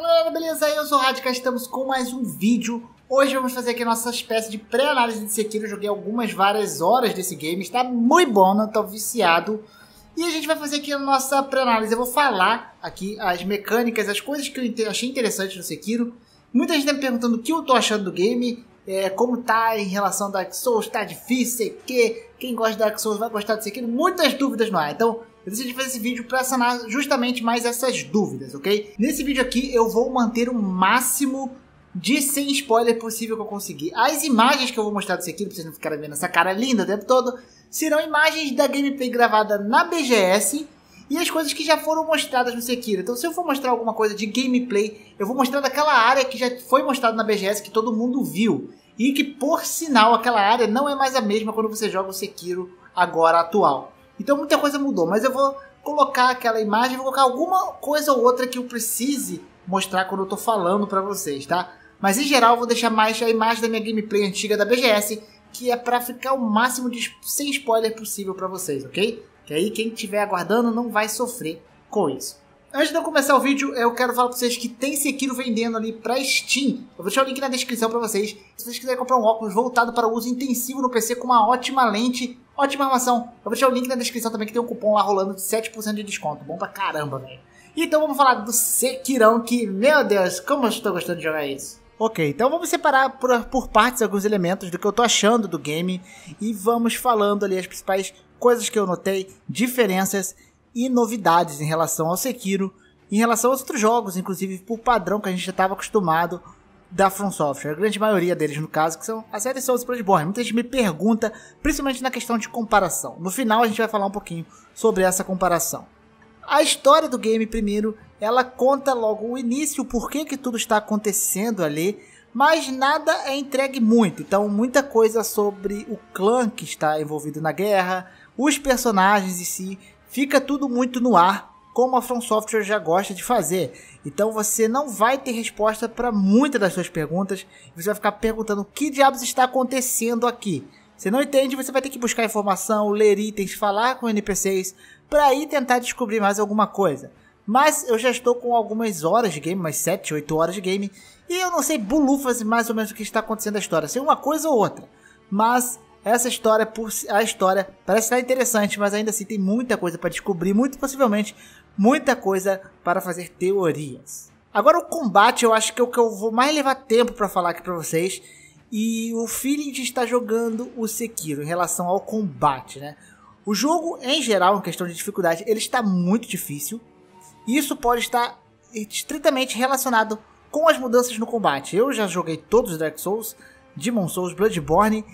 Fala galera, beleza? Eu sou o Radica, estamos com mais um vídeo. Hoje vamos fazer aqui nossa espécie de pré-análise de Sekiro. Eu joguei algumas várias horas desse game, está muito bom, não estou viciado. E a gente vai fazer aqui a nossa pré-análise. Eu vou falar aqui as mecânicas, as coisas que eu achei interessantes no Sekiro. Muita gente está me perguntando o que eu estou achando do game, é, como tá em relação ao Dark Souls, está difícil, sei que. Quem gosta de Dark Souls vai gostar de Sekiro. Muitas dúvidas no ar. Então, eu decidi fazer esse vídeo para sanar justamente mais essas dúvidas, ok? Nesse vídeo aqui eu vou manter o máximo de sem spoiler possível que eu conseguir. As imagens que eu vou mostrar do aqui, pra vocês não ficarem vendo essa cara linda o tempo todo, serão imagens da gameplay gravada na BGS e as coisas que já foram mostradas no Sekiro. Então, se eu for mostrar alguma coisa de gameplay, eu vou mostrar daquela área que já foi mostrada na BGS, que todo mundo viu. E que, por sinal, aquela área não é mais a mesma quando você joga o Sekiro agora atual. Então muita coisa mudou, mas eu vou colocar aquela imagem, vou colocar alguma coisa ou outra que eu precise mostrar quando eu tô falando para vocês, tá? Mas em geral eu vou deixar mais a imagem da minha gameplay antiga da BGS, que é para ficar o máximo de sem spoiler possível para vocês, ok? Que aí quem estiver aguardando não vai sofrer com isso. Antes de eu começar o vídeo, eu quero falar para vocês que tem Sekiro vendendo ali para Steam. Eu vou deixar o link na descrição para vocês. Se vocês quiserem comprar um óculos voltado para uso intensivo no PC com uma ótima lente Ótima armação. Eu vou deixar o link na descrição também que tem um cupom lá rolando de 7% de desconto. Bom pra caramba, velho. Então vamos falar do Sekirão, que, meu Deus, como eu estou gostando de jogar isso. Ok, então vamos separar por, por partes alguns elementos do que eu tô achando do game e vamos falando ali as principais coisas que eu notei, diferenças e novidades em relação ao Sekiro, em relação aos outros jogos, inclusive por padrão que a gente já estava acostumado da From Software, a grande maioria deles no caso, que são a série Souls e Bloodborne. Muita gente me pergunta, principalmente na questão de comparação. No final a gente vai falar um pouquinho sobre essa comparação. A história do game primeiro, ela conta logo o início, o porquê que tudo está acontecendo ali, mas nada é entregue muito. Então muita coisa sobre o clã que está envolvido na guerra, os personagens em si, fica tudo muito no ar como a From Software já gosta de fazer. Então você não vai ter resposta para muitas das suas perguntas. Você vai ficar perguntando o que diabos está acontecendo aqui. Você não entende, você vai ter que buscar informação, ler itens, falar com NPCs para aí tentar descobrir mais alguma coisa. Mas eu já estou com algumas horas de game, umas 7, 8 horas de game, e eu não sei bulufas mais ou menos o que está acontecendo na história, sei uma coisa ou outra. Mas essa história, por a história, parece estar interessante, mas ainda assim tem muita coisa para descobrir, muito possivelmente muita coisa para fazer teorias. Agora o combate eu acho que é o que eu vou mais levar tempo para falar aqui para vocês e o feeling de estar jogando o Sekiro em relação ao combate, né? O jogo em geral, em questão de dificuldade, ele está muito difícil. E isso pode estar estritamente relacionado com as mudanças no combate. Eu já joguei todos os Dark Souls, Demon Souls, Bloodborne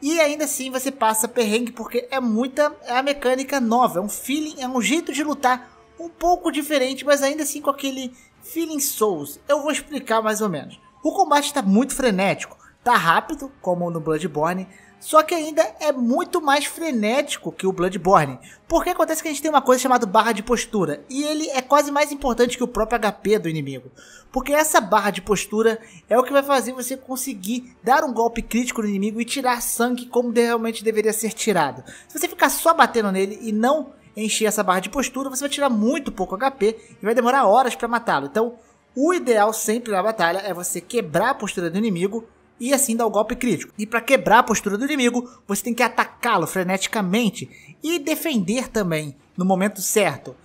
e ainda assim você passa perrengue porque é muita é a mecânica nova, é um feeling, é um jeito de lutar um pouco diferente, mas ainda assim com aquele feeling Souls. Eu vou explicar mais ou menos. O combate está muito frenético, tá rápido, como no Bloodborne, só que ainda é muito mais frenético que o Bloodborne, porque acontece que a gente tem uma coisa chamada barra de postura, e ele é quase mais importante que o próprio HP do inimigo, porque essa barra de postura é o que vai fazer você conseguir dar um golpe crítico no inimigo e tirar sangue como realmente deveria ser tirado. Se você ficar só batendo nele e não encher essa barra de postura, você vai tirar muito pouco HP e vai demorar horas para matá-lo. Então, o ideal sempre na batalha é você quebrar a postura do inimigo e assim dar o golpe crítico. E para quebrar a postura do inimigo, você tem que atacá-lo freneticamente e defender também no momento certo.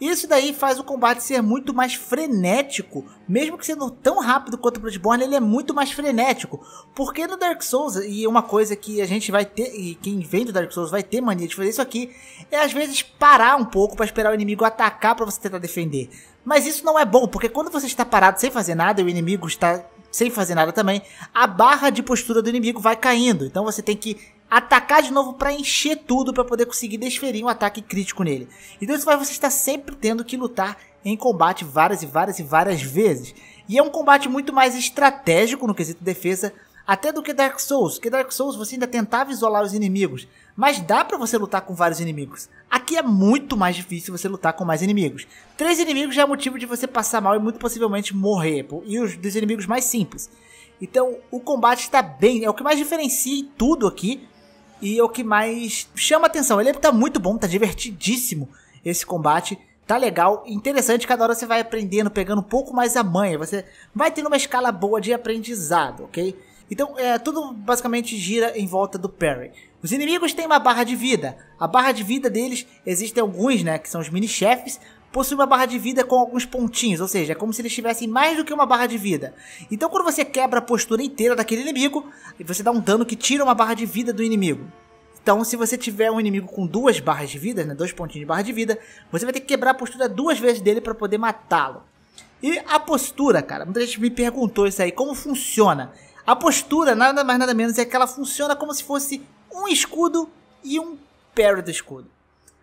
Isso daí faz o combate ser muito mais frenético, mesmo que sendo tão rápido quanto o Bloodborne, ele é muito mais frenético. Porque no Dark Souls, e uma coisa que a gente vai ter, e quem vem do Dark Souls vai ter mania de fazer isso aqui, é às vezes parar um pouco para esperar o inimigo atacar para você tentar defender. Mas isso não é bom, porque quando você está parado sem fazer nada e o inimigo está sem fazer nada também, a barra de postura do inimigo vai caindo. Então você tem que atacar de novo para encher tudo para poder conseguir desferir um ataque crítico nele. Então isso vai você estar sempre tendo que lutar em combate várias e várias e várias vezes. E é um combate muito mais estratégico no quesito defesa até do que Dark Souls, que Dark Souls você ainda tentava isolar os inimigos, mas dá para você lutar com vários inimigos. Aqui é muito mais difícil você lutar com mais inimigos. Três inimigos já é motivo de você passar mal e muito possivelmente morrer, e os dos inimigos mais simples. Então o combate está bem, é o que mais diferencia em tudo aqui e é o que mais chama atenção. Ele está muito bom, está divertidíssimo esse combate tá legal, interessante, cada hora você vai aprendendo, pegando um pouco mais a manha, você vai tendo uma escala boa de aprendizado, ok? Então, é, tudo basicamente gira em volta do parry. Os inimigos têm uma barra de vida. A barra de vida deles, existem alguns, né, que são os mini-chefes, possui uma barra de vida com alguns pontinhos, ou seja, é como se eles tivessem mais do que uma barra de vida. Então, quando você quebra a postura inteira daquele inimigo, você dá um dano que tira uma barra de vida do inimigo. Então, se você tiver um inimigo com duas barras de vida, né, dois pontinhos de barra de vida, você vai ter que quebrar a postura duas vezes dele para poder matá-lo. E a postura, cara, muita gente me perguntou isso aí, como funciona? A postura, nada mais nada menos, é que ela funciona como se fosse um escudo e um parry do escudo.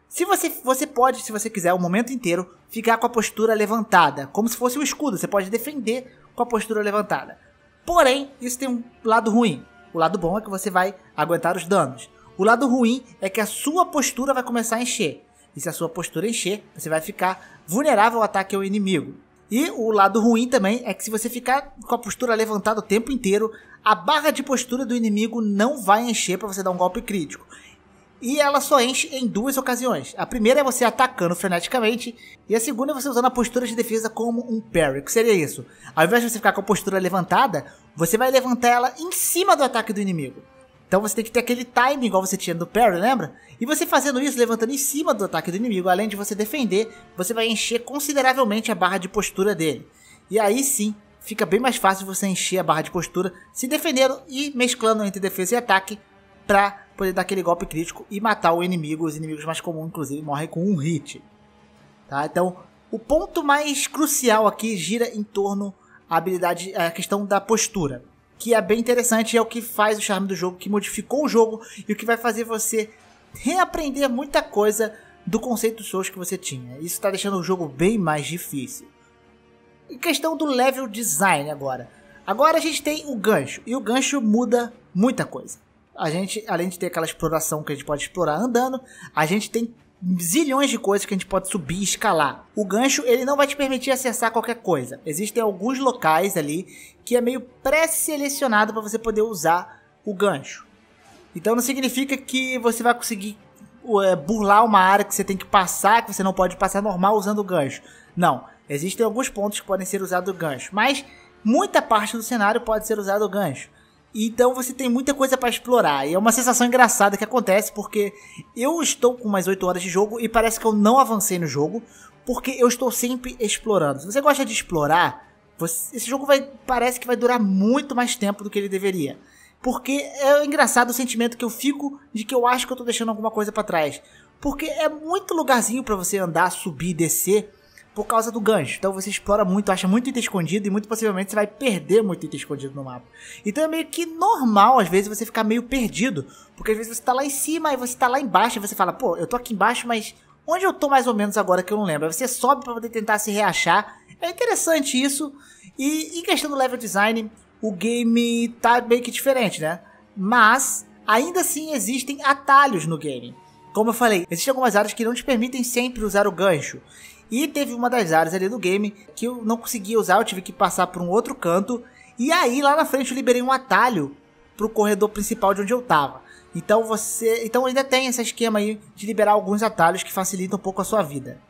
Se você, você pode, se você quiser, o momento inteiro, ficar com a postura levantada, como se fosse um escudo, você pode defender com a postura levantada. Porém, isso tem um lado ruim. O lado bom é que você vai aguentar os danos. O lado ruim é que a sua postura vai começar a encher. E se a sua postura encher, você vai ficar vulnerável ao ataque ao inimigo. E o lado ruim também é que se você ficar com a postura levantada o tempo inteiro, a barra de postura do inimigo não vai encher para você dar um golpe crítico. E ela só enche em duas ocasiões. A primeira é você atacando freneticamente, e a segunda é você usando a postura de defesa como um parry. O que seria isso? Ao invés de você ficar com a postura levantada, você vai levantar ela em cima do ataque do inimigo. Então você tem que ter aquele timing igual você tinha do parry, lembra? E você fazendo isso, levantando em cima do ataque do inimigo, além de você defender, você vai encher consideravelmente a barra de postura dele. E aí sim, fica bem mais fácil você encher a barra de postura se defendendo e mesclando entre defesa e ataque para poder dar aquele golpe crítico e matar o inimigo. Os inimigos mais comuns, inclusive, morrem com um hit. Tá? Então, o ponto mais crucial aqui gira em torno à habilidade, à questão da postura que é bem interessante, é o que faz o charme do jogo, que modificou o jogo e o que vai fazer você reaprender muita coisa do conceito dos Souls que você tinha. Isso está deixando o jogo bem mais difícil. Em questão do level design agora. Agora a gente tem o gancho, e o gancho muda muita coisa. A gente, além de ter aquela exploração que a gente pode explorar andando, a gente tem zilhões de coisas que a gente pode subir e escalar. O gancho, ele não vai te permitir acessar qualquer coisa. Existem alguns locais ali que é meio pré-selecionado para você poder usar o gancho. Então não significa que você vai conseguir é, burlar uma área que você tem que passar, que você não pode passar normal usando o gancho. Não, existem alguns pontos que podem ser usados o gancho, mas muita parte do cenário pode ser usado o gancho. Então você tem muita coisa para explorar. E é uma sensação engraçada que acontece porque eu estou com umas 8 horas de jogo e parece que eu não avancei no jogo porque eu estou sempre explorando. Se você gosta de explorar, você, esse jogo vai, parece que vai durar muito mais tempo do que ele deveria. Porque é engraçado o sentimento que eu fico de que eu acho que eu estou deixando alguma coisa para trás. Porque é muito lugarzinho para você andar, subir, descer por causa do gancho. Então você explora muito, acha muito item escondido e muito possivelmente você vai perder muito item escondido no mapa. Então é meio que normal, às vezes, você ficar meio perdido. Porque às vezes você tá lá em cima e você tá lá embaixo e você fala, pô, eu tô aqui embaixo, mas onde eu tô mais ou menos agora que eu não lembro? Aí você sobe para poder tentar se reachar. É interessante isso. E em questão do level design, o game tá meio que diferente, né? Mas ainda assim existem atalhos no game. Como eu falei, existem algumas áreas que não te permitem sempre usar o gancho. E teve uma das áreas ali do game que eu não conseguia usar, eu tive que passar por um outro canto. E aí lá na frente eu liberei um atalho pro corredor principal de onde eu tava. Então você, então ainda tem esse esquema aí de liberar alguns atalhos que facilitam um pouco a sua vida.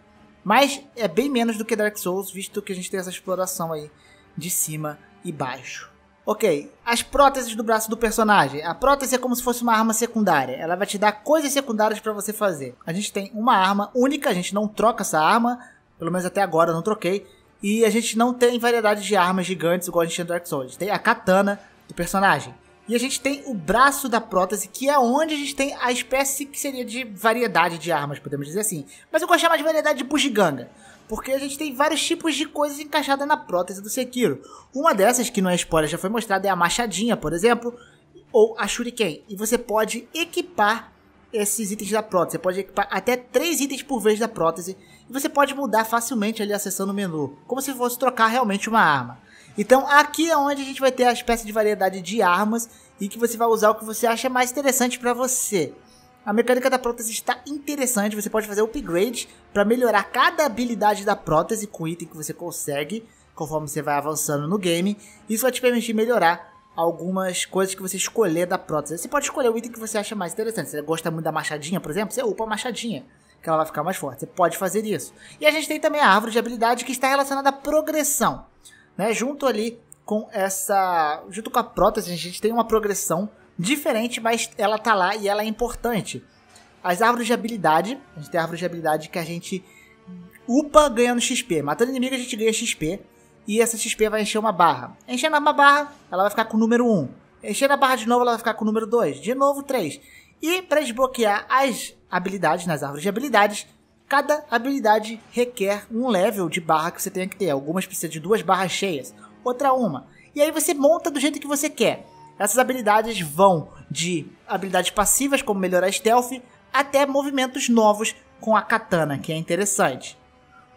Mas é bem menos do que Dark Souls, visto que a gente tem essa exploração aí de cima e baixo. Ok, as próteses do braço do personagem. A prótese é como se fosse uma arma secundária. Ela vai te dar coisas secundárias para você fazer. A gente tem uma arma única, a gente não troca essa arma. Pelo menos até agora eu não troquei. E a gente não tem variedade de armas gigantes igual a gente tem no Dark Souls. Tem a katana do personagem. E a gente tem o braço da prótese, que é onde a gente tem a espécie que seria de variedade de armas, podemos dizer assim. Mas eu gosto de chamar de variedade de bugiganga porque a gente tem vários tipos de coisas encaixadas na prótese do Sekiro. Uma dessas, que não é spoiler, já foi mostrada, é a machadinha, por exemplo, ou a shuriken. E você pode equipar esses itens da prótese. Você pode equipar até três itens por vez da prótese. E você pode mudar facilmente ali acessando o menu, como se fosse trocar realmente uma arma. Então aqui é onde a gente vai ter a espécie de variedade de armas e que você vai usar o que você acha mais interessante para você. A mecânica da prótese está interessante, você pode fazer upgrade para melhorar cada habilidade da prótese com item que você consegue, conforme você vai avançando no game. Isso vai te permitir melhorar algumas coisas que você escolher da prótese. Você pode escolher o item que você acha mais interessante. Se você gosta muito da machadinha, por exemplo, você upa a machadinha, que ela vai ficar mais forte. Você pode fazer isso. E a gente tem também a árvore de habilidade que está relacionada à progressão. Né? Junto ali com essa. Junto com a prótese, a gente tem uma progressão diferente, mas ela tá lá e ela é importante. As árvores de habilidade, a gente tem árvores de habilidade que a gente upa ganhando XP. Matando inimigo a gente ganha XP e essa XP vai encher uma barra. Enchendo uma barra, ela vai ficar com o número 1. Enchendo a barra de novo, ela vai ficar com o número 2. De novo, 3. E para desbloquear as habilidades, nas árvores de habilidades, cada habilidade requer um level de barra que você tenha que ter. Algumas precisam de duas barras cheias, outra uma. E aí você monta do jeito que você quer. Essas habilidades vão de habilidades passivas, como melhorar stealth, até movimentos novos com a katana, que é interessante.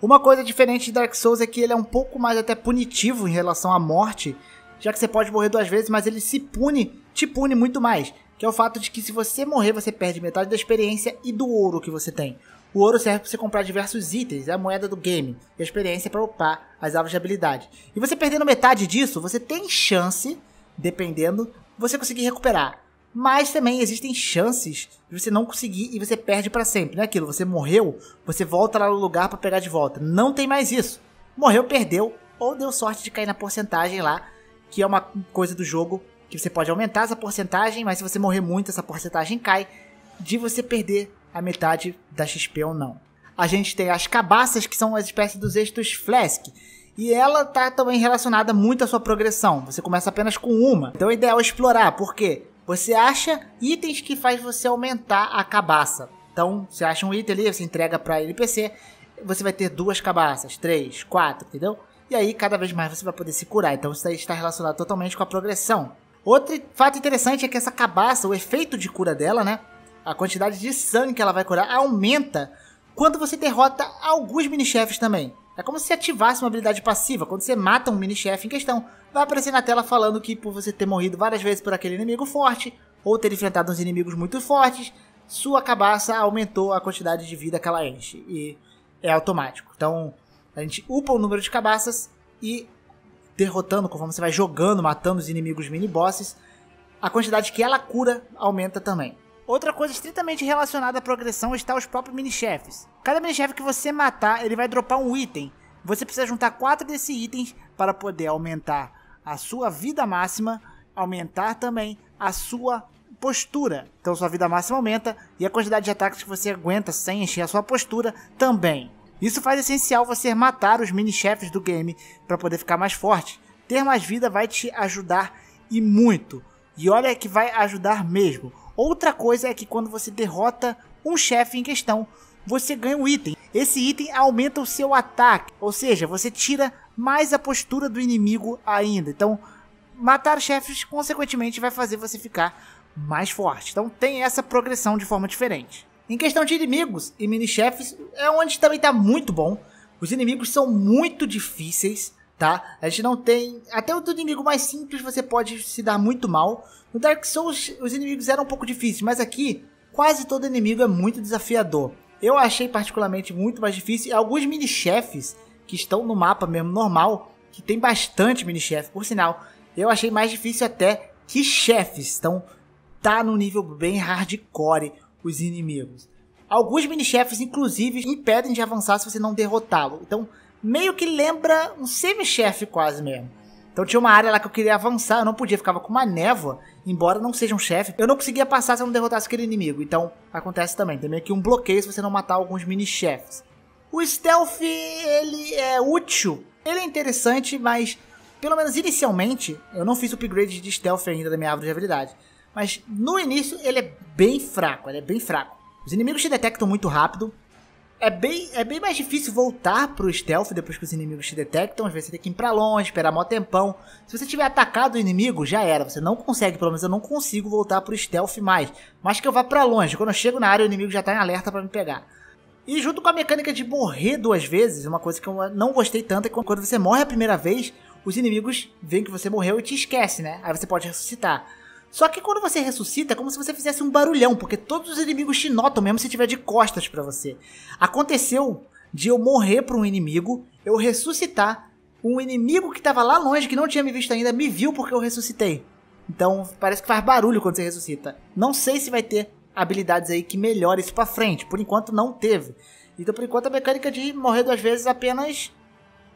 Uma coisa diferente de Dark Souls é que ele é um pouco mais até punitivo em relação à morte, já que você pode morrer duas vezes, mas ele se pune, te pune muito mais, que é o fato de que se você morrer, você perde metade da experiência e do ouro que você tem. O ouro serve para você comprar diversos itens, é a moeda do game, e a experiência é para upar as árvores de habilidade. E você perdendo metade disso, você tem chance dependendo, você conseguir recuperar. Mas também existem chances de você não conseguir e você perde para sempre. Não é aquilo, você morreu, você volta lá no lugar para pegar de volta. Não tem mais isso. Morreu, perdeu ou deu sorte de cair na porcentagem lá, que é uma coisa do jogo que você pode aumentar essa porcentagem, mas se você morrer muito, essa porcentagem cai de você perder a metade da XP ou não. A gente tem as cabaças, que são as espécies dos extras flask, e ela tá também relacionada muito à sua progressão. Você começa apenas com uma. Então o ideal é explorar, porque você acha itens que faz você aumentar a cabaça. Então, você acha um item ali, você entrega para NPC, você vai ter duas cabaças, três, quatro, entendeu? E aí, cada vez mais você vai poder se curar. Então, isso aí está relacionado totalmente com a progressão. Outro fato interessante é que essa cabaça, o efeito de cura dela, né? A quantidade de sangue que ela vai curar aumenta quando você derrota alguns mini-chefes também. É como se ativasse uma habilidade passiva. Quando você mata um mini-chefe em questão, vai aparecer na tela falando que por você ter morrido várias vezes por aquele inimigo forte, ou ter enfrentado uns inimigos muito fortes, sua cabaça aumentou a quantidade de vida que ela enche. E é automático. Então, a gente upa o número de cabaças e derrotando, conforme você vai jogando, matando os inimigos mini-bosses, a quantidade que ela cura aumenta também. Outra coisa estritamente relacionada à progressão está os próprios mini-chefes. Cada mini-chefe que você matar, ele vai dropar um item. Você precisa juntar quatro desses itens para poder aumentar a sua vida máxima, aumentar também a sua postura. Então sua vida máxima aumenta e a quantidade de ataques que você aguenta sem encher a sua postura também. Isso faz essencial você matar os mini-chefes do game para poder ficar mais forte. Ter mais vida vai te ajudar e muito. E olha que vai ajudar mesmo. Outra coisa é que quando você derrota um chefe em questão, você ganha um item. Esse item aumenta o seu ataque, ou seja, você tira mais a postura do inimigo ainda. Então, matar chefes consequentemente vai fazer você ficar mais forte. Então, tem essa progressão de forma diferente. Em questão de inimigos e mini-chefes, é onde também está muito bom. Os inimigos são muito difíceis tá? A gente não tem. Até o inimigo mais simples você pode se dar muito mal. No Dark Souls, os inimigos eram um pouco difíceis, mas aqui quase todo inimigo é muito desafiador. Eu achei particularmente muito mais difícil. Alguns mini-chefes que estão no mapa mesmo normal, que tem bastante mini-chefe, por sinal, eu achei mais difícil até que chefes. Então, tá num nível bem hardcore os inimigos. Alguns mini-chefes, inclusive, impedem de avançar se você não derrotá-lo. Então, meio que lembra um semi-chefe quase mesmo. Então tinha uma área lá que eu queria avançar, eu não podia, ficava com uma névoa, embora não seja um chefe. Eu não conseguia passar se eu não derrotasse aquele inimigo. Então acontece também, tem meio que um bloqueio se você não matar alguns mini-chefes. O stealth, ele é útil, ele é interessante, mas pelo menos inicialmente, eu não fiz upgrade de stealth ainda da minha árvore de habilidade. Mas no início ele é bem fraco, ele é bem fraco. Os inimigos te detectam muito rápido, é bem, é bem mais difícil voltar pro stealth depois que os inimigos te detectam. Às vezes você tem que ir pra longe, esperar mó tempão. Se você tiver atacado o inimigo, já era. Você não consegue, pelo menos eu não consigo voltar pro stealth mais. Mas que eu vá pra longe. Quando eu chego na área, o inimigo já tá em alerta para me pegar. E junto com a mecânica de morrer duas vezes, uma coisa que eu não gostei tanto é que quando você morre a primeira vez, os inimigos veem que você morreu e te esquecem, né? Aí você pode ressuscitar. Só que quando você ressuscita, é como se você fizesse um barulhão, porque todos os inimigos te notam, mesmo se tiver de costas para você. Aconteceu de eu morrer para um inimigo, eu ressuscitar, um inimigo que estava lá longe, que não tinha me visto ainda, me viu porque eu ressuscitei. Então parece que faz barulho quando você ressuscita. Não sei se vai ter habilidades aí que melhore isso para frente. Por enquanto não teve. Então por enquanto a mecânica de morrer duas vezes apenas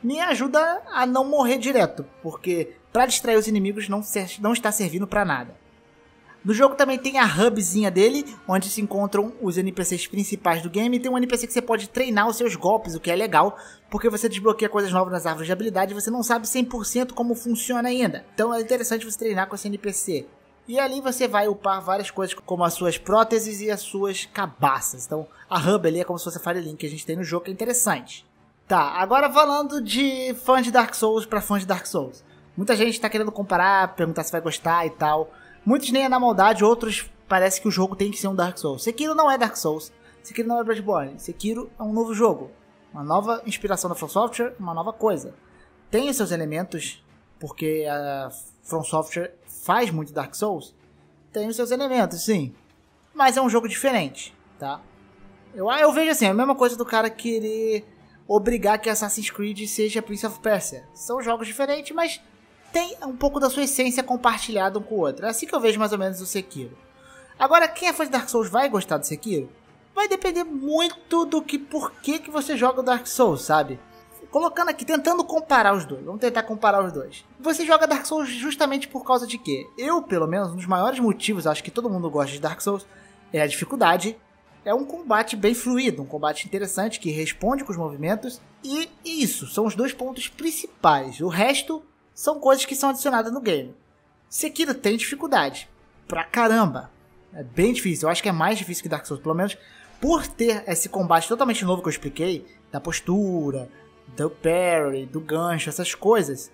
me ajuda a não morrer direto, porque para distrair os inimigos não, não está servindo para nada. No jogo também tem a hubzinha dele, onde se encontram os NPCs principais do game. E tem um NPC que você pode treinar os seus golpes, o que é legal, porque você desbloqueia coisas novas nas árvores de habilidade e você não sabe 100% como funciona ainda. Então é interessante você treinar com esse NPC. E ali você vai upar várias coisas, como as suas próteses e as suas cabaças. Então a hub ali é como se fosse a Fire Link que a gente tem no jogo, que é interessante. Tá, agora falando de fã de Dark Souls para fã de Dark Souls. Muita gente está querendo comparar, perguntar se vai gostar e tal. Muitos nem é na maldade, outros parece que o jogo tem que ser um Dark Souls. Sekiro não é Dark Souls, Sekiro não é Bloodborne, Sekiro é um novo jogo. Uma nova inspiração da From Software, uma nova coisa. Tem seus elementos, porque a From Software faz muito Dark Souls, tem os seus elementos, sim. Mas é um jogo diferente, tá? Eu, ah, eu vejo assim, é a mesma coisa do cara querer obrigar que Assassin's Creed seja Prince of Persia. São jogos diferentes, mas tem um pouco da sua essência compartilhada um com o outro. É assim que eu vejo mais ou menos o Sekiro. Agora, quem é fã de Dark Souls vai gostar do Sekiro? Vai depender muito do que por que, que você joga o Dark Souls, sabe? Colocando aqui, tentando comparar os dois. Vamos tentar comparar os dois. Você joga Dark Souls justamente por causa de quê? Eu, pelo menos, um dos maiores motivos, acho que todo mundo gosta de Dark Souls, é a dificuldade é um combate bem fluido, um combate interessante que responde com os movimentos. E isso, são os dois pontos principais. O resto são coisas que são adicionadas no game. Sekiro tem dificuldade. Pra caramba. É bem difícil. Eu acho que é mais difícil que Dark Souls, pelo menos por ter esse combate totalmente novo que eu expliquei, da postura, do parry, do gancho, essas coisas.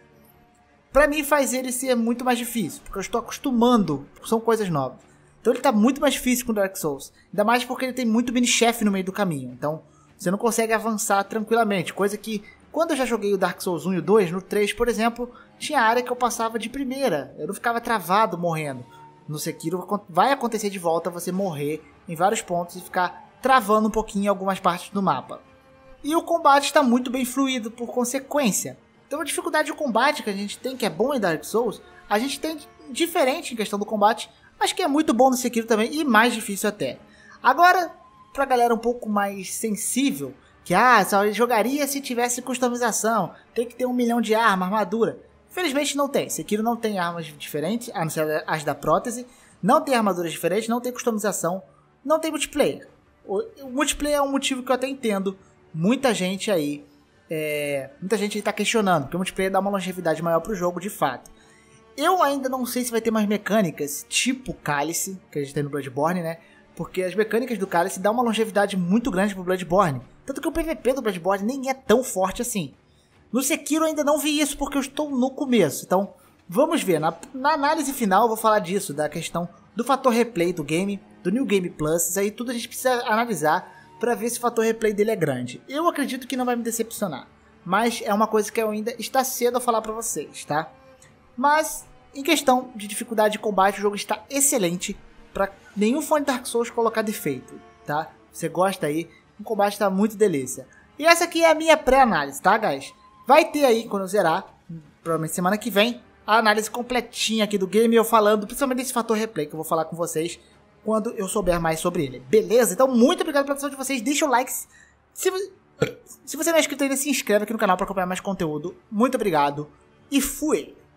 Para mim faz ele ser muito mais difícil, porque eu estou acostumando, são coisas novas. Então ele tá muito mais difícil com Dark Souls, ainda mais porque ele tem muito mini-chefe no meio do caminho. Então, você não consegue avançar tranquilamente, coisa que quando eu já joguei o Dark Souls 1 e o 2, no 3, por exemplo, tinha área que eu passava de primeira. Eu não ficava travado morrendo. No Sekiro vai acontecer de volta você morrer em vários pontos e ficar travando um pouquinho em algumas partes do mapa. E o combate está muito bem fluido por consequência. Então a dificuldade de combate que a gente tem, que é bom em Dark Souls, a gente tem diferente em questão do combate, mas que é muito bom no Sekiro também e mais difícil até. Agora, pra galera um pouco mais sensível, que ah, só jogaria se tivesse customização, tem que ter um milhão de arma, armadura. Felizmente não tem. Sekiro não tem armas diferentes, a não ser as da prótese. Não tem armaduras diferentes, não tem customização, não tem multiplayer. O, multiplayer é um motivo que eu até entendo. Muita gente aí. É, muita gente aí tá questionando, porque o multiplayer dá uma longevidade maior pro jogo, de fato. Eu ainda não sei se vai ter mais mecânicas, tipo Cálice, que a gente tem no Bloodborne, né? Porque as mecânicas do Cálice dão uma longevidade muito grande pro Bloodborne. Tanto que o PVP do Bloodborne nem é tão forte assim. No Sekiro ainda não vi isso porque eu estou no começo, então vamos ver. Na, na análise final eu vou falar disso, da questão do fator replay do game, do New Game Plus, isso aí tudo a gente precisa analisar para ver se o fator replay dele é grande. Eu acredito que não vai me decepcionar, mas é uma coisa que eu ainda está cedo a falar para vocês, tá? Mas em questão de dificuldade de combate, o jogo está excelente para nenhum fã de Dark Souls colocar defeito, tá? Você gosta aí, o combate está muito delícia. E essa aqui é a minha pré-análise, tá, guys? Vai ter aí, quando zerar, provavelmente semana que vem, a análise completinha aqui do game, eu falando principalmente desse fator replay que eu vou falar com vocês quando eu souber mais sobre ele. Beleza? Então, muito obrigado pela atenção de vocês. Deixa o like. Se, se você não é inscrito ainda, se inscreve aqui no canal para acompanhar mais conteúdo. Muito obrigado e fui!